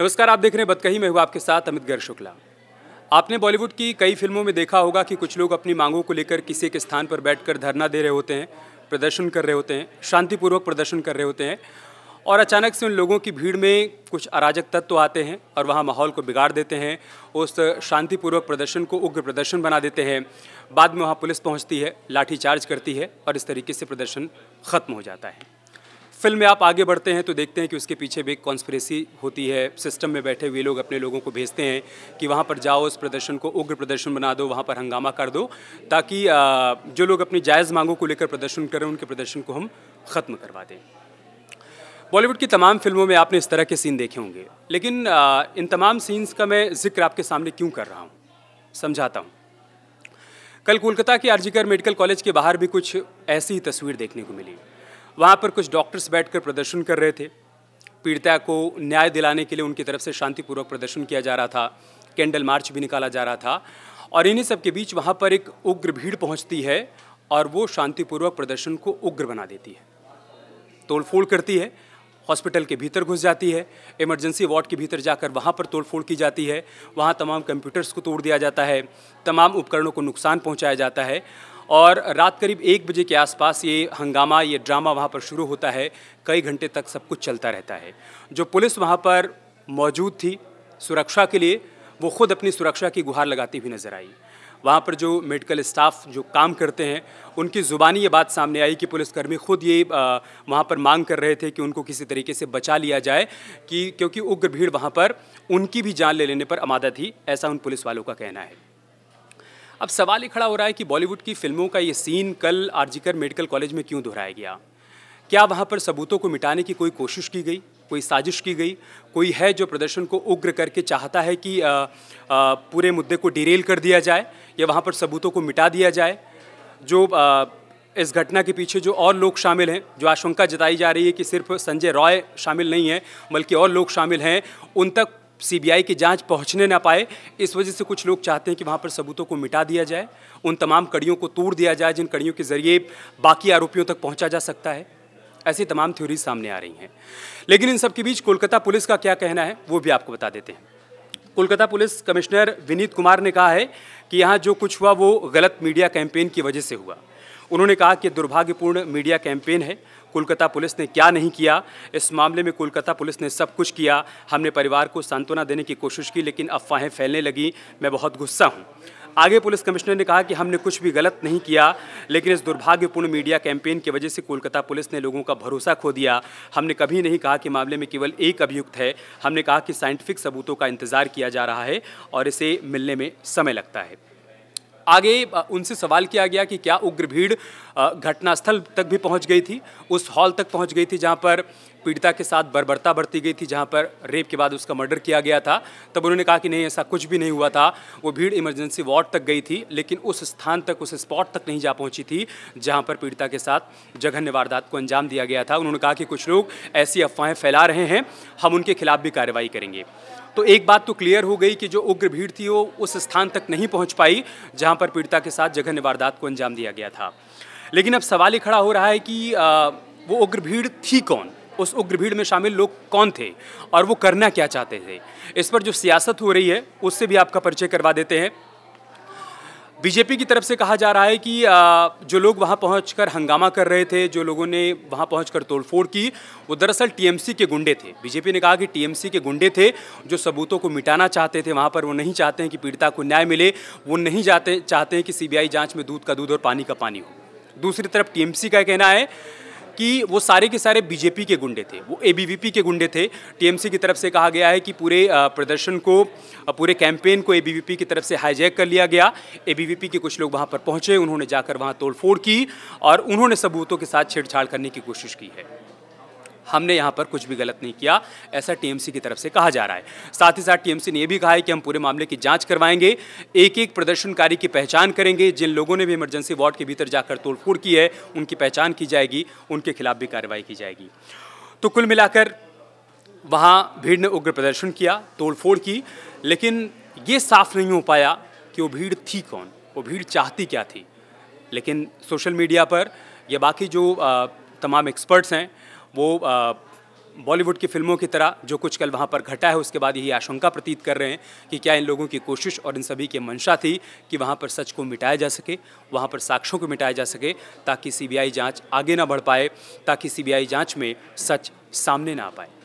नमस्कार आप देख रहे हैं बतकही मैं हूँ आपके साथ अमित गर शुक्ला आपने बॉलीवुड की कई फिल्मों में देखा होगा कि कुछ लोग अपनी मांगों को लेकर किसी के स्थान पर बैठकर धरना दे रहे होते हैं प्रदर्शन कर रहे होते हैं शांतिपूर्वक प्रदर्शन कर रहे होते हैं और अचानक से उन लोगों की भीड़ में कुछ अराजक तत्व तो आते हैं और वहाँ माहौल को बिगाड़ देते हैं उस शांतिपूर्वक प्रदर्शन को उग्र प्रदर्शन बना देते हैं बाद में वहाँ पुलिस पहुँचती है लाठीचार्ज करती है और इस तरीके से प्रदर्शन खत्म हो जाता है फिल्म में आप आगे बढ़ते हैं तो देखते हैं कि उसके पीछे भी एक कॉन्स्परेसी होती है सिस्टम में बैठे हुए लोग अपने लोगों को भेजते हैं कि वहाँ पर जाओ उस प्रदर्शन को उग्र प्रदर्शन बना दो वहाँ पर हंगामा कर दो ताकि जो लोग अपनी जायज़ मांगों को लेकर प्रदर्शन करें उनके प्रदर्शन को हम ख़त्म करवा दें बॉलीवुड की तमाम फिल्मों में आपने इस तरह के सीन देखे होंगे लेकिन इन तमाम सीन्स का मैं जिक्र आपके सामने क्यों कर रहा हूँ समझाता हूँ कल कोलकाता के आरजीकर मेडिकल कॉलेज के बाहर भी कुछ ऐसी ही तस्वीर देखने को मिली वहाँ पर कुछ डॉक्टर्स बैठकर प्रदर्शन कर रहे थे पीड़िता को न्याय दिलाने के लिए उनकी तरफ से शांतिपूर्वक प्रदर्शन किया जा रहा था कैंडल मार्च भी निकाला जा रहा था और इन्हीं सब के बीच वहाँ पर एक उग्र भीड़ पहुँचती है और वो शांतिपूर्वक प्रदर्शन को उग्र बना देती है तोड़फोड़ करती है हॉस्पिटल के भीतर घुस जाती है इमरजेंसी वार्ड के भीतर जाकर वहाँ पर तोड़फोड़ की जाती है वहाँ तमाम कंप्यूटर्स को तोड़ दिया जाता है तमाम उपकरणों को नुकसान पहुँचाया जाता है और रात करीब एक बजे के आसपास ये हंगामा ये ड्रामा वहाँ पर शुरू होता है कई घंटे तक सब कुछ चलता रहता है जो पुलिस वहाँ पर मौजूद थी सुरक्षा के लिए वो खुद अपनी सुरक्षा की गुहार लगाती हुई नज़र आई वहाँ पर जो मेडिकल स्टाफ जो काम करते हैं उनकी ज़ुबानी ये बात सामने आई कि पुलिसकर्मी खुद ये वहाँ पर मांग कर रहे थे कि उनको किसी तरीके से बचा लिया जाए कि क्योंकि उग्र भीड़ वहाँ पर उनकी भी जान ले लेने पर आमादा थी ऐसा उन पुलिस वालों का कहना है अब सवाल ये खड़ा हो रहा है कि बॉलीवुड की फिल्मों का ये सीन कल आरजीकर मेडिकल कॉलेज में क्यों दोहराया गया क्या वहाँ पर सबूतों को मिटाने की कोई कोशिश की गई कोई साजिश की गई कोई है जो प्रदर्शन को उग्र करके चाहता है कि आ, आ, पूरे मुद्दे को डिरेल कर दिया जाए या वहाँ पर सबूतों को मिटा दिया जाए जो आ, इस घटना के पीछे जो और लोग शामिल हैं जो आशंका जताई जा रही है कि सिर्फ संजय रॉय शामिल नहीं है बल्कि और लोग शामिल हैं उन तक सीबीआई की जांच पहुंचने ना पाए इस वजह से कुछ लोग चाहते हैं कि वहाँ पर सबूतों को मिटा दिया जाए उन तमाम कड़ियों को तोड़ दिया जाए जिन कड़ियों के जरिए बाकी आरोपियों तक पहुँचा जा सकता है ऐसी तमाम थ्योरीज सामने आ रही हैं लेकिन इन सब के बीच कोलकाता पुलिस का क्या कहना है वो भी आपको बता देते हैं कोलकाता पुलिस कमिश्नर विनीत कुमार ने कहा है कि यहाँ जो कुछ हुआ वो गलत मीडिया कैंपेन की वजह से हुआ उन्होंने कहा कि दुर्भाग्यपूर्ण मीडिया कैंपेन है कोलकाता पुलिस ने क्या नहीं किया इस मामले में कोलकाता पुलिस ने सब कुछ किया हमने परिवार को सांत्वना देने की कोशिश की लेकिन अफवाहें फैलने लगी मैं बहुत गुस्सा हूँ आगे पुलिस कमिश्नर ने कहा कि हमने कुछ भी गलत नहीं किया लेकिन इस दुर्भाग्यपूर्ण मीडिया कैंपेन की वजह से कोलकाता पुलिस ने लोगों का भरोसा खो दिया हमने कभी नहीं कहा कि मामले में केवल एक अभियुक्त है हमने कहा कि साइंटिफिक सबूतों का इंतजार किया जा रहा है और इसे मिलने में समय लगता है आगे उनसे सवाल किया गया कि क्या उग्र भीड़ घटनास्थल तक भी पहुंच गई थी उस हॉल तक पहुंच गई थी जहां पर पीड़िता के साथ बर्बरता बरती गई थी जहां पर रेप के बाद उसका मर्डर किया गया था तब उन्होंने कहा कि नहीं ऐसा कुछ भी नहीं हुआ था वो भीड़ इमरजेंसी वार्ड तक गई थी लेकिन उस स्थान तक उस स्पॉट तक नहीं जा पहुंची थी जहां पर पीड़िता के साथ जघन्य वारदात को अंजाम दिया गया था उन्होंने कहा कि कुछ लोग ऐसी अफवाहें फैला रहे हैं हम उनके खिलाफ भी कार्रवाई करेंगे तो एक बात तो क्लियर हो गई कि जो उग्र भीड़ थी वो उस स्थान तक नहीं पहुंच पाई जहां पर पीड़िता के साथ जघन्य वारदात को अंजाम दिया गया था लेकिन अब सवाल ही खड़ा हो रहा है कि आ, वो उग्र भीड़ थी कौन उस उग्र भीड़ में शामिल लोग कौन थे और वो करना क्या चाहते थे इस पर जो सियासत हो रही है उससे भी आपका परिचय करवा देते हैं बीजेपी की तरफ से कहा जा रहा है कि जो लोग वहां पहुंचकर हंगामा कर रहे थे जो लोगों ने वहां पहुंचकर तोड़फोड़ की वो दरअसल टीएमसी के गुंडे थे बीजेपी ने कहा कि टीएमसी के गुंडे थे जो सबूतों को मिटाना चाहते थे वहां पर वो नहीं चाहते हैं कि पीड़िता को न्याय मिले वो नहीं जाते चाहते हैं कि सीबीआई जांच में दूध का दूध और पानी का पानी हो दूसरी तरफ टीएमसी का कहना है कि वो सारे के सारे बीजेपी के गुंडे थे वो एबीवीपी के गुंडे थे टीएमसी की तरफ से कहा गया है कि पूरे प्रदर्शन को पूरे कैंपेन को एबीवीपी की तरफ से हाईजैक कर लिया गया एबीवीपी के कुछ लोग वहाँ पर पहुँचे उन्होंने जाकर वहाँ तोड़फोड़ की और उन्होंने सबूतों के साथ छेड़छाड़ करने की कोशिश की है हमने यहाँ पर कुछ भी गलत नहीं किया ऐसा टीएमसी की तरफ से कहा जा रहा है साथ ही साथ टीएमसी ने यह भी कहा है कि हम पूरे मामले की जांच करवाएंगे एक एक प्रदर्शनकारी की पहचान करेंगे जिन लोगों ने भी इमरजेंसी वार्ड के भीतर जाकर तोड़फोड़ की है उनकी पहचान की जाएगी उनके खिलाफ भी कार्रवाई की जाएगी तो कुल मिलाकर वहाँ भीड़ ने उग्र प्रदर्शन किया तोड़फोड़ की लेकिन ये साफ नहीं हो पाया कि वो भीड़ थी कौन वो भीड़ चाहती क्या थी लेकिन सोशल मीडिया पर या बाकी जो तमाम एक्सपर्ट्स हैं वो बॉलीवुड की फिल्मों की तरह जो कुछ कल वहाँ पर घटा है उसके बाद यही आशंका प्रतीत कर रहे हैं कि क्या इन लोगों की कोशिश और इन सभी की मंशा थी कि वहाँ पर सच को मिटाया जा सके वहाँ पर साक्ष्यों को मिटाया जा सके ताकि सीबीआई जांच आगे ना बढ़ पाए ताकि सीबीआई जांच में सच सामने ना आ पाए